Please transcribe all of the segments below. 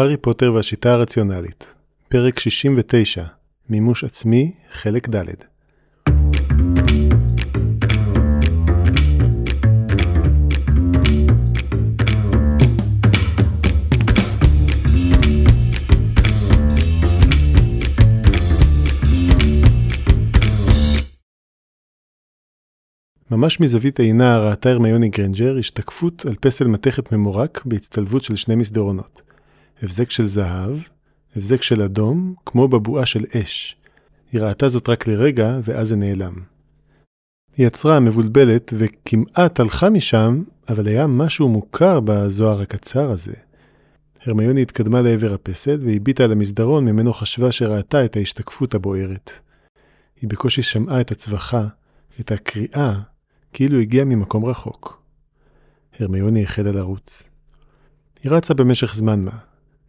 הארי פוטר והשיטה הרציונלית, פרק 69, מימוש עצמי, חלק ד'. ממש מזווית עינה ראתה הרמיוני גרנג'ר השתקפות על פסל מתכת ממורק בהצטלבות של שני מסדרונות. הבזק של זהב, הבזק של אדום, כמו בבועה של אש. היא ראתה זאת רק לרגע, ואז זה נעלם. היא עצרה מבולבלת וכמעט הלכה משם, אבל היה משהו מוכר בזוהר הקצר הזה. הרמיוני התקדמה לעבר הפסל והביטה על המסדרון ממנו חשבה שראתה את ההשתקפות הבוערת. היא בקושי שמעה את הצווחה, את הקריאה, כאילו הגיעה ממקום רחוק. הרמיוני החלה לרוץ. היא רצה במשך זמן מה.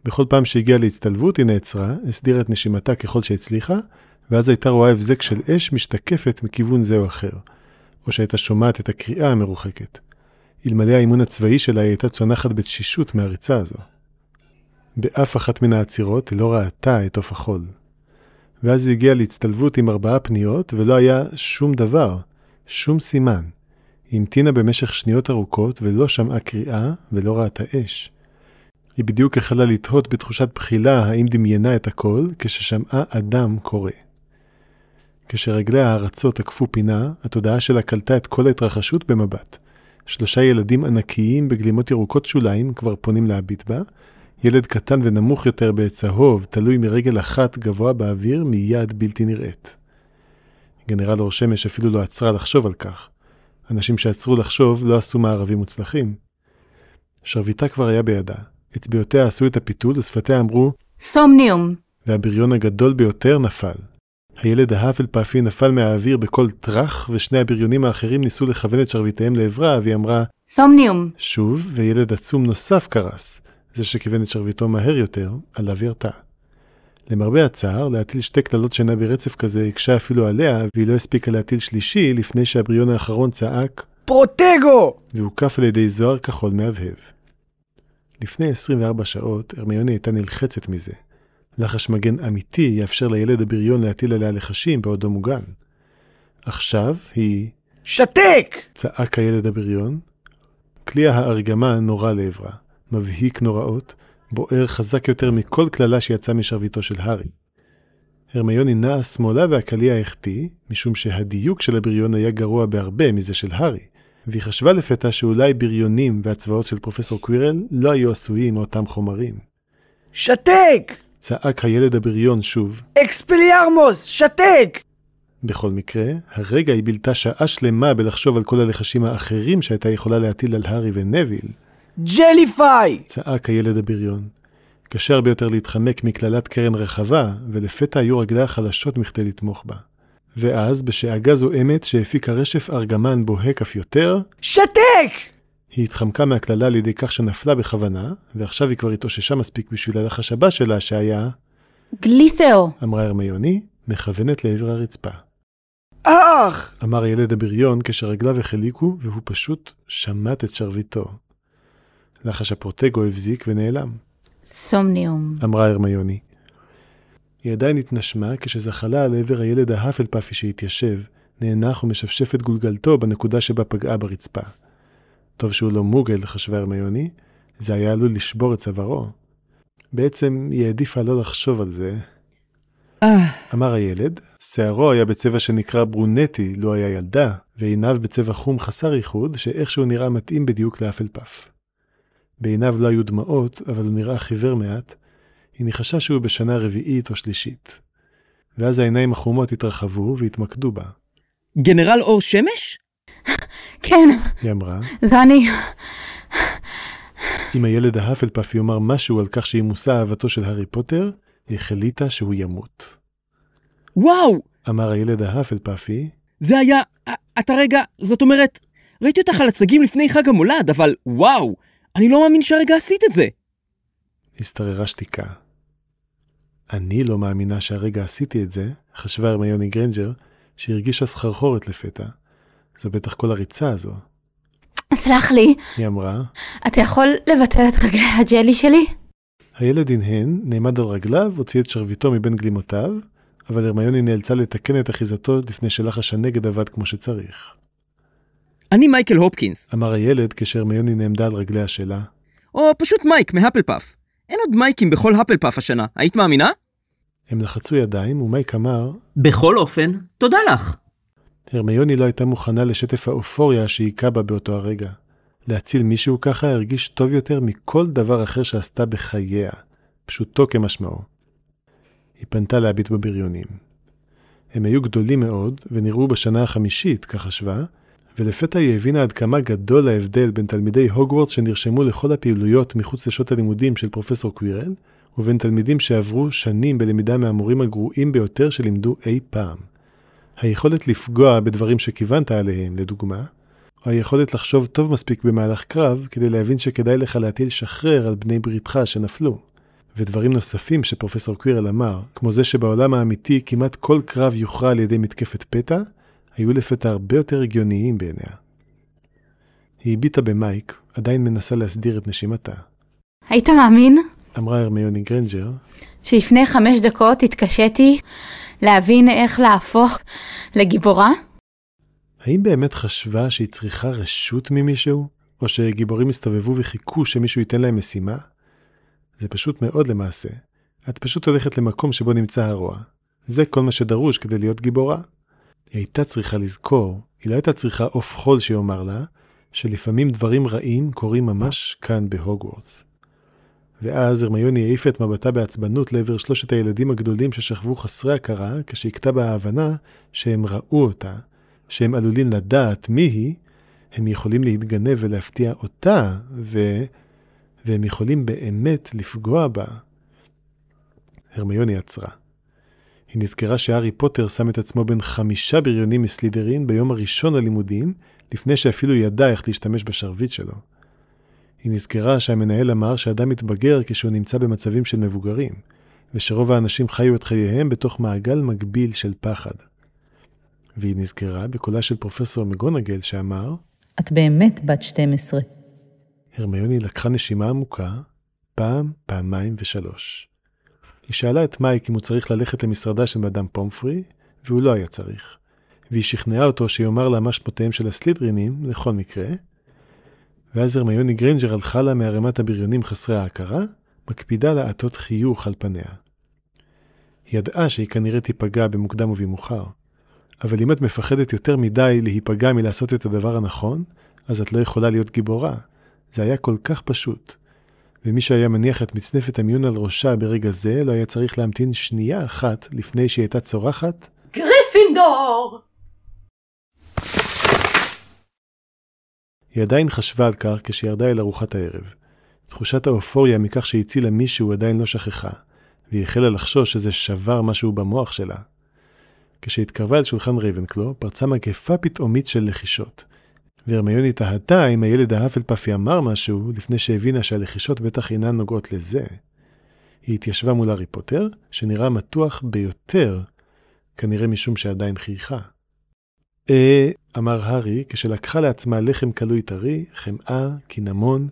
בכל פעם שהגיעה להצטלבות היא נעצרה, הסדירה את נשימתה ככל שהצליחה, ואז הייתה רואה הבזק של אש משתקפת מכיוון זה או אחר, או שהייתה שומעת את הקריאה המרוחקת. אלמלא האימון הצבאי שלה היא הייתה צונחת בתשישות מהריצה הזו. באף אחת מן העצירות היא לא ראתה את עוף החול. ואז היא הגיעה להצטלבות עם ארבעה פניות, ולא היה שום דבר, שום סימן. היא המתינה במשך שניות ארוכות ולא שמעה קריאה ולא ראתה אש. היא בדיוק החלה לתהות בתחושת בחילה האם דמיינה את הכל, כששמעה אדם קורא. כשרגלי הארצות עקפו פינה, התודעה שלה קלטה את כל ההתרחשות במבט. שלושה ילדים ענקיים בגלימות ירוקות שוליים כבר פונים להביט בה, ילד קטן ונמוך יותר בצהוב, תלוי מרגל אחת גבוה באוויר מיד בלתי נראית. גנרל אור שמש אפילו לא עצרה לחשוב על כך. אנשים שעצרו לחשוב לא עשו מערבים מוצלחים. שרביטה כבר היה בידה, אצבעותיה עשו את הפיתול ושפתיה אמרו, סומניום. והבריון הגדול ביותר נפל. הילד פאפי נפל מהאוויר בקול טראח, ושני הבריונים האחרים ניסו לכוון את שרביטיהם לעברה, והיא אמרה, סומניום. שוב, וילד עצום נוסף קרס. זה שכיוון את שרביטו מהר יותר, עליו היא למרבה הצער, להטיל שתי קללות שינה ברצף כזה הקשה אפילו עליה, והיא לא הספיקה להטיל שלישי לפני שהבריון האחרון צעק, פרוטגו! והוקף על ידי זוהר כחול מהבהב. לפני 24 שעות, הרמיוני הייתה נלחצת מזה. לחש מגן אמיתי יאפשר לילד הבריון להטיל עליה לחשים בעודו לא מוגן. עכשיו היא... שתק! צעק הילד הבריון. כלי הארגמה נורה לעברה, מבהיק נוראות, בוער חזק יותר מכל קללה שיצאה משרביטו של הארי. הרמיוני נעה שמאלה והקליע החטיא, משום שהדיוק של הבריון היה גרוע בהרבה מזה של הארי. והיא חשבה לפתע שאולי בריונים והצבאות של פרופסור קווירל לא היו עשויים מאותם חומרים. שתק! צעק הילד הבריון שוב. אקספליארמוס, שתק! בכל מקרה, הרגע היא בילתה שעה שלמה בלחשוב על כל הלחשים האחרים שהייתה יכולה להטיל על הארי ונביל. ג'ליפיי! צעק הילד הבריון. קשה הרבה יותר להתחמק מקללת קרן רחבה, ולפתע היו רגליה חלשות מכדי לתמוך בה. ואז, בשאגה זועמת שהפיקה רשף ארגמן בוהק אף יותר, שתק! היא התחמקה מהקללה על ידי כך שנפלה בכוונה, ועכשיו היא כבר התאוששה מספיק בשביל הלחש הבא שלה שהיה... גליסאו! אמרה הרמיוני, מכוונת לעבר הרצפה. אך! אמר ילד הבריון כשרגליו החליקו, והוא פשוט שמט את שרביטו. לחש הפרוטגו הבזיק ונעלם. סומניום. אמרה הרמיוני. היא עדיין התנשמה כשזחלה על עבר הילד פאפי שהתיישב, נאנח ומשפשף את גולגלתו בנקודה שבה פגעה ברצפה. טוב שהוא לא מוגל, חשבה הרמיוני, זה היה עלול לשבור את צווארו. בעצם היא העדיפה לא לחשוב על זה. אמר הילד, שערו היה בצבע שנקרא ברונטי, לו לא היה ילדה, ועיניו בצבע חום חסר ייחוד, שאיכשהו נראה מתאים בדיוק לאפלפף. בעיניו לא היו דמעות, אבל הוא נראה חיוור מעט, היא ניחשה שהוא בשנה רביעית או שלישית. ואז העיניים החומות התרחבו והתמקדו בה. גנרל אור שמש? כן. היא אמרה. זה אני. אם הילד ההפלפף יאמר משהו על כך שהיא מושא אהבתו של הארי פוטר, היא החליטה שהוא ימות. וואו! אמר הילד ההפלפפי. זה היה... אתה רגע... זאת אומרת... ראיתי אותך על הצגים לפני חג המולד, אבל וואו! אני לא מאמין שהרגע עשית את זה! השתררה שתיקה. אני לא מאמינה שהרגע עשיתי את זה, חשבה הרמיוני גרנג'ר, שהרגישה סחרחורת לפתע. זו בטח כל הריצה הזו. סלח לי. היא אמרה. אתה יכול לבטל את רגלי הג'לי שלי? הילד הנהן, נעמד על רגליו, הוציא את שרביטו מבין גלימותיו, אבל הרמיוני נאלצה לתקן את אחיזתו לפני שלחש הנגד עבד כמו שצריך. אני מייקל הופקינס. אמר הילד כשהרמיוני נעמדה על רגליה שלה. או פשוט מייק, מהפל פאף. אין עוד מייקים בכל האפל פאף השנה, היית מאמינה? הם לחצו ידיים, ומייק אמר... בכל אופן, תודה לך. הרמיוני לא הייתה מוכנה לשטף האופוריה שהיכה בה באותו הרגע. להציל מישהו ככה הרגיש טוב יותר מכל דבר אחר שעשתה בחייה, פשוטו כמשמעו. היא פנתה להביט בבריונים. הם היו גדולים מאוד, ונראו בשנה החמישית, כך חשבה, ולפתע היא הבינה עד כמה גדול ההבדל בין תלמידי הוגוורטס שנרשמו לכל הפעילויות מחוץ לשעות הלימודים של פרופסור קווירל, ובין תלמידים שעברו שנים בלמידה מהמורים הגרועים ביותר שלימדו אי פעם. היכולת לפגוע בדברים שכיוונת עליהם, לדוגמה, או היכולת לחשוב טוב מספיק במהלך קרב כדי להבין שכדאי לך להטיל שחרר על בני בריתך שנפלו. ודברים נוספים שפרופסור קווירל אמר, כמו זה שבעולם האמיתי כמעט כל קרב יוכרע על ידי מתקפת פתע, היו לפתע הרבה יותר הגיוניים בעיניה. היא הביטה במייק, עדיין מנסה להסדיר את נשימתה. היית מאמין? אמרה הרמיוני גרנג'ר. שלפני חמש דקות התקשיתי להבין איך להפוך לגיבורה? האם באמת חשבה שהיא צריכה רשות ממישהו? או שגיבורים הסתובבו וחיכו שמישהו ייתן להם משימה? זה פשוט מאוד למעשה. את פשוט הולכת למקום שבו נמצא הרוע. זה כל מה שדרוש כדי להיות גיבורה. היא הייתה צריכה לזכור, היא לא הייתה צריכה עוף חול שיאמר לה, שלפעמים דברים רעים קורים ממש כאן בהוגוורטס. ואז הרמיוני העיפה את מבטה בעצבנות לעבר שלושת הילדים הגדולים ששכבו חסרי הכרה, כשהכתה בה ההבנה שהם ראו אותה, שהם עלולים לדעת מי היא, הם יכולים להתגנב ולהפתיע אותה, ו... והם יכולים באמת לפגוע בה. הרמיוני עצרה. היא נזכרה שהארי פוטר שם את עצמו בין חמישה בריונים מסלידרין ביום הראשון ללימודים, לפני שאפילו ידע איך להשתמש בשרביט שלו. היא נזכרה שהמנהל אמר שאדם מתבגר כשהוא נמצא במצבים של מבוגרים, ושרוב האנשים חיו את חייהם בתוך מעגל מגביל של פחד. והיא נזכרה בקולה של פרופסור מגונגל שאמר, את באמת בת 12. הרמיוני לקחה נשימה עמוקה, פעם, פעמיים ושלוש. היא שאלה את מייק אם הוא צריך ללכת למשרדה של מאדם פומפרי, והוא לא היה צריך. והיא שכנעה אותו שיאמר לה מה שמותיהם של הסלידרינים, לכל מקרה. ואז הרמיוני גרינג'ר הלכה לה מערימת הבריונים חסרי ההכרה, מקפידה לעטות חיוך על פניה. היא ידעה שהיא כנראה תיפגע במוקדם ובמאוחר. אבל אם את מפחדת יותר מדי להיפגע מלעשות את הדבר הנכון, אז את לא יכולה להיות גיבורה. זה היה כל כך פשוט. ומי שהיה מניח את מצנפת המיון על ראשה ברגע זה, לא היה צריך להמתין שנייה אחת לפני שהיא הייתה צורחת גריפינדור! היא עדיין חשבה על כך כשירדה אל ארוחת הערב. תחושת האופוריה מכך שהצילה מישהו עדיין לא שכחה, והיא החלה לחשוש שזה שבר משהו במוח שלה. כשהתקרבה אל שולחן רייבנקלו, פרצה מגפה פתאומית של לחישות. והרמיוני תהתה אם הילד פאפי אמר משהו לפני שהבינה שהלחישות בטח אינן נוגעות לזה. היא התיישבה מול הארי פוטר, שנראה מתוח ביותר, כנראה משום שעדיין חייכה. אה, אמר הארי, כשלקחה לעצמה לחם קלוי טרי, חמאה, קינמון,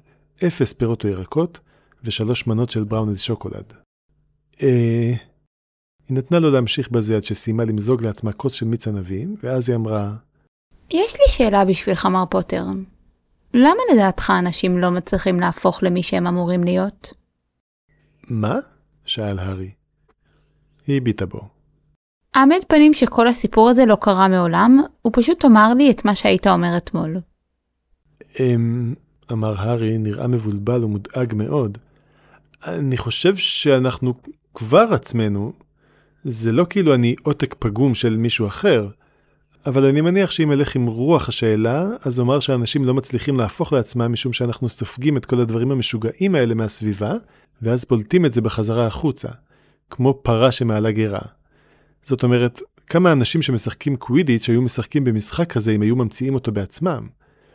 אפס פירות או ירקות, ושלוש מנות של בראונד שוקולד. אה... היא נתנה לו להמשיך בזה עד שסיימה למזוג לעצמה כוס של מיץ ענבים, ואז היא אמרה, יש לי שאלה בשבילך, מר פוטר. למה לדעתך אנשים לא מצליחים להפוך למי שהם אמורים להיות? מה? שאל הארי. היא הביטה בו. העמד פנים שכל הסיפור הזה לא קרה מעולם, הוא פשוט תאמר לי את מה שהיית אומר אתמול. אמ... אמר הארי, נראה מבולבל ומודאג מאוד. אני חושב שאנחנו כבר עצמנו. זה לא כאילו אני עותק פגום של מישהו אחר. אבל אני מניח שאם אלך עם רוח השאלה, אז אומר שאנשים לא מצליחים להפוך לעצמם משום שאנחנו סופגים את כל הדברים המשוגעים האלה מהסביבה, ואז בולטים את זה בחזרה החוצה, כמו פרה שמעלה גרה. זאת אומרת, כמה אנשים שמשחקים קווידיץ' היו משחקים במשחק הזה אם היו ממציאים אותו בעצמם?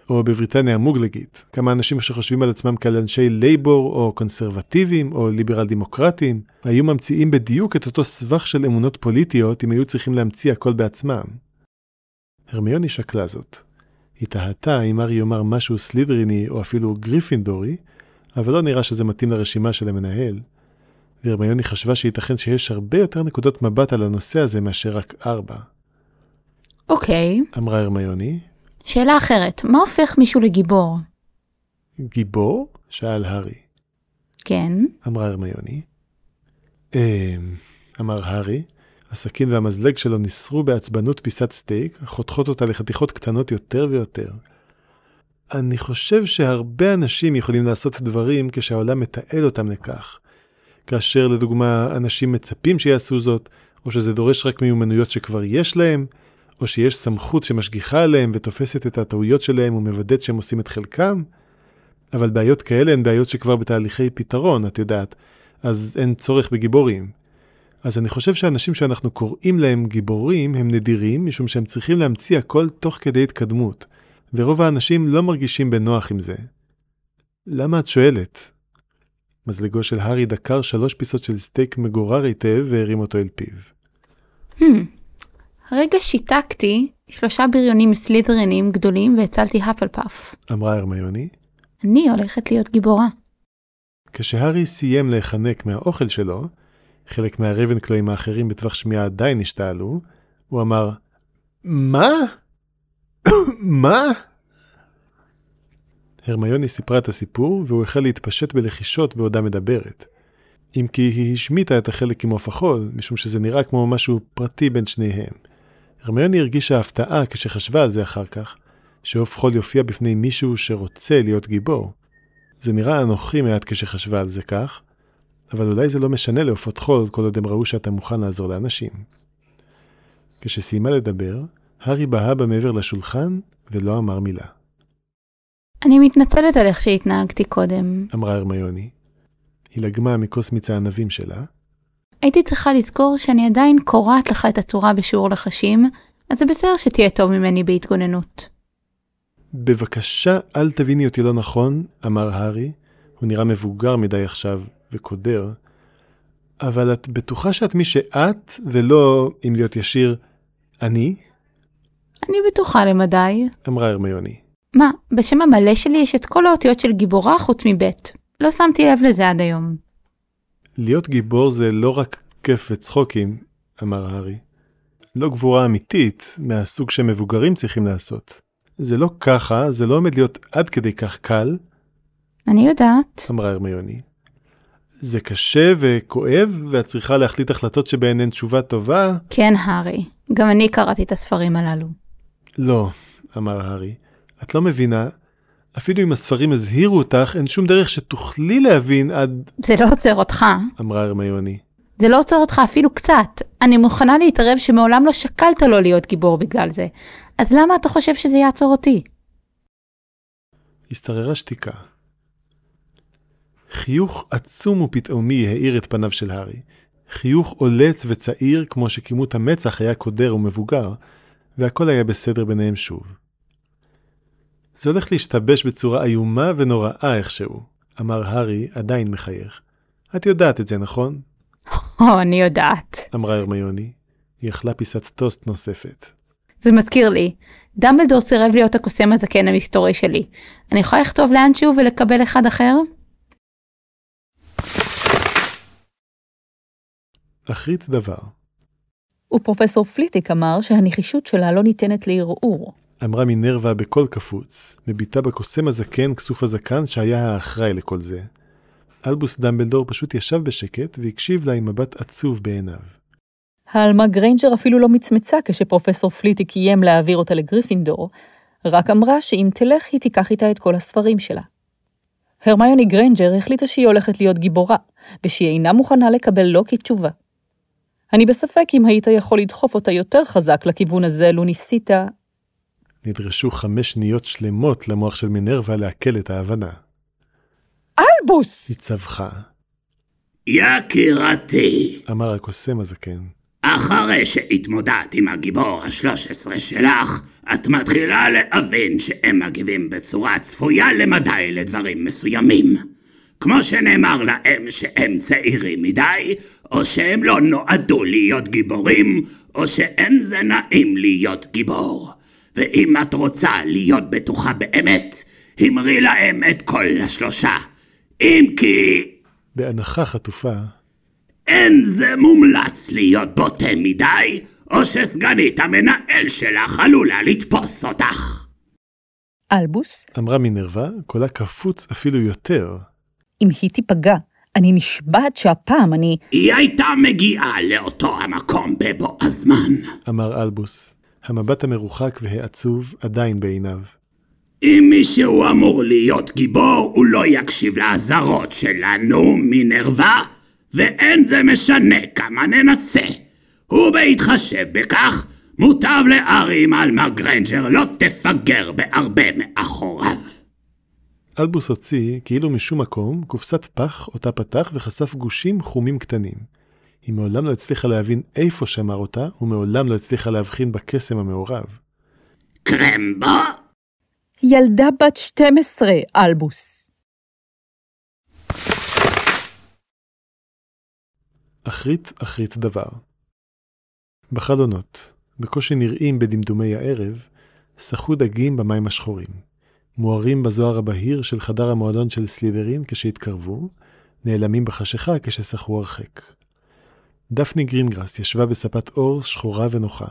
או בבריטניה המוגלגית, כמה אנשים שחושבים על עצמם כעל אנשי לייבור או קונסרבטיבים או ליברל דמוקרטים, היו ממציאים בדיוק את אותו סבך של אמונות פוליטיות אם היו צריכים להמציא הכל בעצמם. הרמיוני שקלה זאת. היא טהתה אם ארי יאמר משהו סלידריני או אפילו גריפינדורי, אבל לא נראה שזה מתאים לרשימה של המנהל. והרמיוני חשבה שייתכן שיש הרבה יותר נקודות מבט על הנושא הזה מאשר רק ארבע. אוקיי. Okay. אמרה הרמיוני. שאלה אחרת, מה הופך מישהו לגיבור? גיבור? שאל הארי. כן. אמרה הרמיוני. אמ, אמר הארי, הסכין והמזלג שלו ניסרו בעצבנות פיסת סטייק, חותכות אותה לחתיכות קטנות יותר ויותר. אני חושב שהרבה אנשים יכולים לעשות דברים כשהעולם מתעל אותם לכך. כאשר לדוגמה אנשים מצפים שיעשו זאת, או שזה דורש רק מיומנויות שכבר יש להם, או שיש סמכות שמשגיחה עליהם ותופסת את הטעויות שלהם ומוודאת שהם עושים את חלקם. אבל בעיות כאלה הן בעיות שכבר בתהליכי פתרון, את יודעת, אז אין צורך בגיבורים. אז אני חושב שאנשים שאנחנו קוראים להם גיבורים הם נדירים, משום שהם צריכים להמציא הכל תוך כדי התקדמות, ורוב האנשים לא מרגישים בנוח עם זה. למה את שואלת? מזלגו של הארי דקר שלוש פיסות של סטייק מגורר היטב והרים אותו אל פיו. Hmm. רגע שיתקתי שלושה בריונים סלידרנים גדולים והצלתי פאף. אמרה הרמיוני. אני הולכת להיות גיבורה. כשהארי סיים להיחנק מהאוכל שלו, חלק מהרבנקלויים האחרים בטווח שמיעה עדיין השתעלו, הוא אמר, מה? מה? הרמיוני סיפרה את הסיפור, והוא החל להתפשט בלחישות בעודה מדברת. אם כי היא השמיטה את החלק עם עוף החול, משום שזה נראה כמו משהו פרטי בין שניהם. הרמיוני הרגישה הפתעה כשחשבה על זה אחר כך, שעוף חול יופיע בפני מישהו שרוצה להיות גיבור. זה נראה אנוכי מעט כשחשבה על זה כך, אבל אולי זה לא משנה לעופות חול כל עוד הם ראו שאתה מוכן לעזור לאנשים. כשסיימה לדבר, הארי בהה בה מעבר לשולחן ולא אמר מילה. אני מתנצלת על איך שהתנהגתי קודם, אמרה הרמיוני. היא לגמה מכוס מיץ הענבים שלה. הייתי צריכה לזכור שאני עדיין קורעת לך את הצורה בשיעור לחשים, אז זה בסדר שתהיה טוב ממני בהתגוננות. בבקשה, אל תביני אותי לא נכון, אמר הארי. הוא נראה מבוגר מדי עכשיו, וקודר, אבל את בטוחה שאת מי שאת, ולא, אם להיות ישיר, אני? אני בטוחה למדי. אמרה הרמיוני. מה, בשם המלא שלי יש את כל האותיות של גיבורה חוץ מבית. לא שמתי לב לזה עד היום. להיות גיבור זה לא רק כיף וצחוקים, אמר הארי. לא גבורה אמיתית, מהסוג שמבוגרים צריכים לעשות. זה לא ככה, זה לא עומד להיות עד כדי כך קל. אני יודעת. אמרה הרמיוני. זה קשה וכואב, ואת צריכה להחליט החלטות שבהן אין תשובה טובה. כן, הארי, גם אני קראתי את הספרים הללו. לא, אמר הארי, את לא מבינה. אפילו אם הספרים הזהירו אותך, אין שום דרך שתוכלי להבין עד... זה לא עוצר אותך. אמרה הרמיוני. זה לא עוצר אותך אפילו קצת. אני מוכנה להתערב שמעולם לא שקלת לא להיות גיבור בגלל זה. אז למה אתה חושב שזה יעצור אותי? השתררה שתיקה. חיוך עצום ופתאומי האיר את פניו של הארי. חיוך עולץ וצעיר כמו שכימות המצח היה קודר ומבוגר, והכל היה בסדר ביניהם שוב. זה הולך להשתבש בצורה איומה ונוראה איכשהו, אמר הארי, עדיין מחייך. את יודעת את זה, נכון? או, אני יודעת. אמרה הרמיוני. היא אכלה פיסת טוסט נוספת. זה מזכיר לי, דמבלדור סירב להיות הקוסם הזקן המסתורי שלי. אני יכולה לכתוב לאנשהו ולקבל אחד אחר? אחרית דבר. ופרופסור פליטיק אמר שהנחישות שלה לא ניתנת לערעור. אמרה מינרווה בקול קפוץ, מביטה בקוסם הזקן, כסוף הזקן, שהיה האחראי לכל זה. אלבוס דמבלדור פשוט ישב בשקט והקשיב לה עם מבט עצוב בעיניו. האלמה גריינג'ר אפילו לא מצמצה כשפרופסור פליטיק איים להעביר אותה לגריפינדור, רק אמרה שאם תלך היא תיקח איתה את כל הספרים שלה. הרמיוני גריינג'ר החליטה שהיא הולכת להיות גיבורה, ושהיא אינה מוכנה לקבל לא כתשובה. אני בספק אם היית יכול לדחוף אותה יותר חזק לכיוון הזה לו ניסית. נדרשו חמש שניות שלמות למוח של מינרווה לעכל את ההבנה. אלבוס! היא צווחה. יקירתי! אמר הקוסם הזקן. אחרי שהתמודדת עם הגיבור השלוש עשרה שלך, את מתחילה להבין שהם מגיבים בצורה צפויה למדי לדברים מסוימים. כמו שנאמר להם שהם צעירים מדי, או שהם לא נועדו להיות גיבורים, או שאין זה נעים להיות גיבור. ואם את רוצה להיות בטוחה באמת, המרי להם את כל השלושה. אם כי... בהנחה חטופה. אין זה מומלץ להיות בוטה מדי, או שסגנית המנהל שלך עלולה לתפוס אותך. אלבוס? אמרה מנרווה, קולה קפוץ אפילו יותר. אם היא תיפגע. אני נשבעת שהפעם אני... היא הייתה מגיעה לאותו המקום בבוא הזמן. אמר אלבוס, המבט המרוחק והעצוב עדיין בעיניו. אם מישהו אמור להיות גיבור, הוא לא יקשיב לאזהרות שלנו מנרווה, ואין זה משנה כמה ננסה. ובהתחשב בכך, מוטב לארי מלמה גרנג'ר לא תפגר בהרבה מאחוריו. אלבוס הוציא, כאילו משום מקום, קופסת פח אותה פתח וחשף גושים חומים קטנים. היא מעולם לא הצליחה להבין איפה שמר אותה, ומעולם לא הצליחה להבחין בקסם המעורב. קרמבו? ילדה בת 12, אלבוס. אחרית אחרית דבר. בחלונות, בקושי נראים בדמדומי הערב, סחו דגים במים השחורים. מוארים בזוהר הבהיר של חדר המועדון של סלידרין כשהתקרבו, נעלמים בחשיכה כשסחו הרחק. דפני גרינגרס ישבה בספת אור שחורה ונוחה,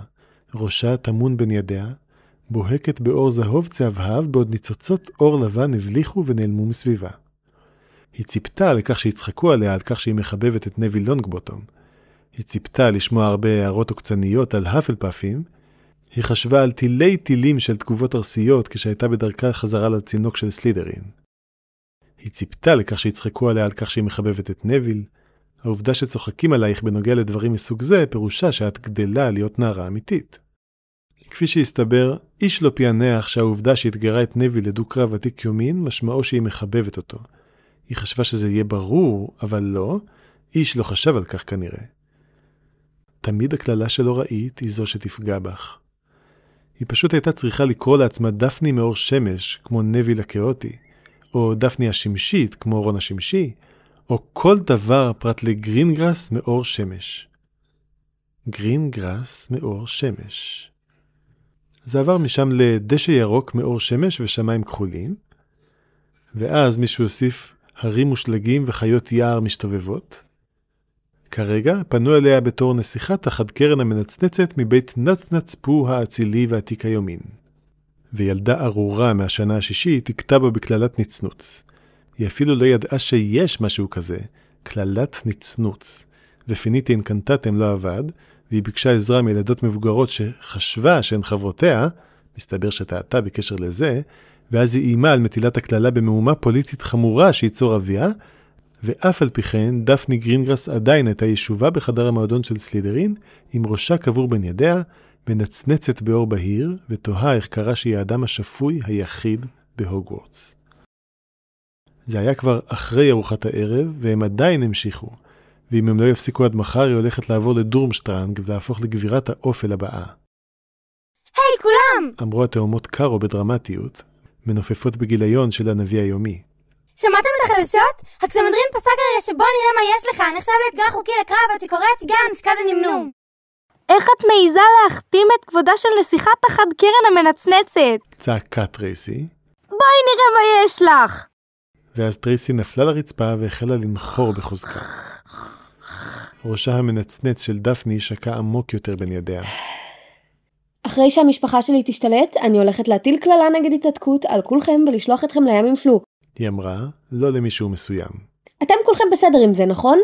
ראשה טמון בין ידיה, בוהקת באור זהוב צהבהב, בעוד ניצוצות אור לבן הבליחו ונעלמו מסביבה. היא ציפתה לכך שיצחקו עליה על כך שהיא מחבבת את נוויל לונגבוטום. היא ציפתה לשמוע הרבה הערות עוקצניות על האפל פאפים, היא חשבה על תילי תילים של תגובות ארסיות כשהייתה בדרכה חזרה לצינוק של סלידרין. היא ציפתה לכך שיצחקו עליה על כך שהיא מחבבת את נביל. העובדה שצוחקים עלייך בנוגע לדברים מסוג זה, פירושה שאת גדלה להיות נערה אמיתית. כפי שהסתבר, איש לא פענח שהעובדה שאתגרה את נביל לדו-קרב עתיק יומין, משמעו שהיא מחבבת אותו. היא חשבה שזה יהיה ברור, אבל לא, איש לא חשב על כך כנראה. תמיד הקללה שלא ראית היא זו שתפגע בך. היא פשוט הייתה צריכה לקרוא לעצמה דפני מאור שמש, כמו נביל הכאוטי, או דפני השמשית, כמו רון השמשי, או כל דבר פרט לגרינגרס מאור שמש. גרינגרס מאור שמש. זה עבר משם לדשא ירוק מאור שמש ושמיים כחולים, ואז מישהו הוסיף הרים מושלגים וחיות יער משתובבות, כרגע פנו אליה בתור נסיכה תחת קרן המנצנצת מבית נצנצפו האצילי ועתיק היומין. וילדה ארורה מהשנה השישית הכתה בה בקללת נצנוץ. היא אפילו לא ידעה שיש משהו כזה, קללת נצנוץ. ופיניטין אינקנטטם לא עבד, והיא ביקשה עזרה מילדות מבוגרות שחשבה שהן חברותיה, מסתבר שטעתה בקשר לזה, ואז היא איימה על מטילת הקללה במהומה פוליטית חמורה שייצור אביה, ואף על פי כן, דפני גרינגרס עדיין הייתה ישובה בחדר המועדון של סלידרין, עם ראשה קבור בין ידיה, מנצנצת באור בהיר, ותוהה איך קרה שהיא האדם השפוי היחיד בהוגוורטס. זה היה כבר אחרי ארוחת הערב, והם עדיין המשיכו. ואם הם לא יפסיקו עד מחר, היא הולכת לעבור לדורמשטרנג ולהפוך לגבירת האופל הבאה. היי, hey, כולם! אמרו התאומות קארו בדרמטיות, מנופפות בגיליון של הנביא היומי. שמעתם את החדשות? הקסמדרין פסק הרגע שבוא נראה מה יש לך, נחשב לאתגר חוקי לקרב עד שקורא תיגר נשכב ונמנום. איך את מעיזה להכתים את כבודה של נסיכת החד קרן המנצנצת? צעקה טרייסי. בואי נראה מה יש לך! ואז טרייסי נפלה לרצפה והחלה לנחור בחוזקה. ראשה המנצנץ של דפני שקע עמוק יותר בין ידיה. אחרי שהמשפחה שלי תשתלט, אני הולכת להטיל קללה נגד התעתקות על כולכם ולשלוח אתכם לים עם פלו. היא אמרה, לא למישהו מסוים. אתם כולכם בסדר עם זה, נכון?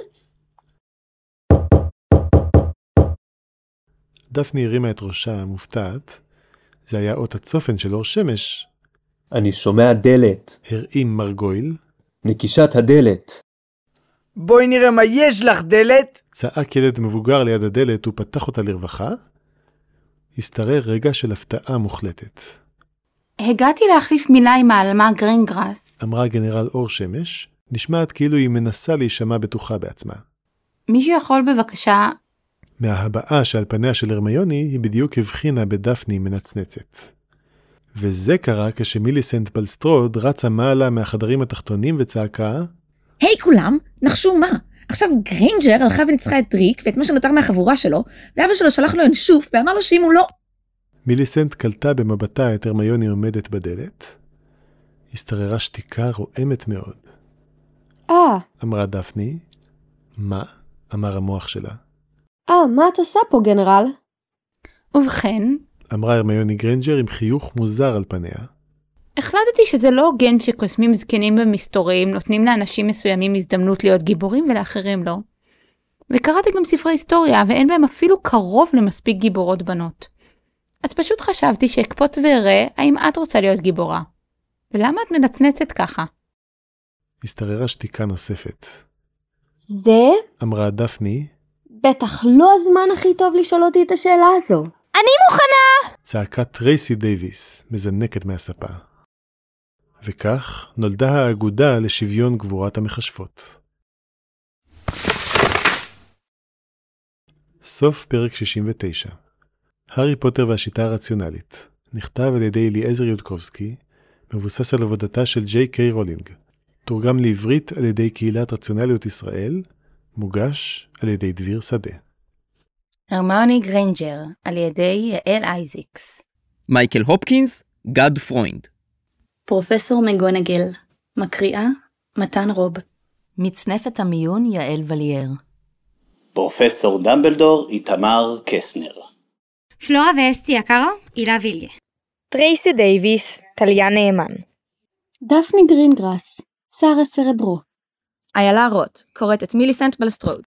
דפני הרימה את ראשה המופתעת. זה היה אות הצופן של אור שמש. אני שומע דלת. הרעים גויל. נקישת הדלת. בואי נראה מה יש לך, דלת! צעק ילד מבוגר ליד הדלת ופתח אותה לרווחה. השתרר רגע של הפתעה מוחלטת. הגעתי להחליף מילה עם העלמה גרינגרס. אמרה גנרל אור שמש, נשמעת כאילו היא מנסה להישמע בטוחה בעצמה. מישהו יכול בבקשה... מההבעה שעל פניה של הרמיוני, היא בדיוק הבחינה בדפני מנצנצת. וזה קרה כשמיליסנט פלסטרוד רצה מעלה מהחדרים התחתונים וצעקה, היי hey, כולם, נחשו מה? עכשיו גרינג'ר הלכה וניצחה את טריק ואת מה שנותר מהחבורה שלו, ואבא שלו שלח לו ינשוף ואמר לו שאם הוא לא מיליסנט קלטה במבטה את הרמיוני עומדת בדלת. השתררה שתיקה רועמת מאוד. אה. אמרה דפני. מה? אמר המוח שלה. אה, מה את עושה פה, גנרל? ובכן, אמרה הרמיוני גרנג'ר עם חיוך מוזר על פניה. החלטתי שזה לא הוגן שקוסמים זקנים ומסתוריים נותנים לאנשים מסוימים הזדמנות להיות גיבורים ולאחרים לא. וקראתי גם ספרי היסטוריה, ואין בהם אפילו קרוב למספיק גיבורות בנות. אז פשוט חשבתי שאקפוץ ואראה האם את רוצה להיות גיבורה. ולמה את מנצנצת ככה? השתררה שתיקה נוספת. זה? אמרה דפני. בטח לא הזמן הכי טוב לשאול אותי את השאלה הזו. אני מוכנה! צעקה טרייסי דייוויס, מזנקת מהספה. וכך נולדה האגודה לשוויון גבורת המכשפות. סוף פרק 69 הארי פוטר והשיטה הרציונלית נכתב על ידי אליעזר יודקובסקי, מבוסס על עבודתה של ג'יי קיי רולינג. תורגם לעברית על ידי קהילת רציונליות ישראל, מוגש על ידי דביר שדה. הרמוני גריינג'ר, על ידי יעל אייזיקס. מייקל הופקינס, גאד פרוינד. פרופסור מגונגל, מקריאה, מתן רוב. מצנפת המיון, יעל וליאר. פרופסור דמבלדור, איתמר קסנר. פלורה ואסתי יקרו, הילה ויליה. טרייסי דייוויס, טליה נאמן. דפני גרינגרס, שרה סרברו. איילה רוט, קוראת את מיליסנט בלסטרוד.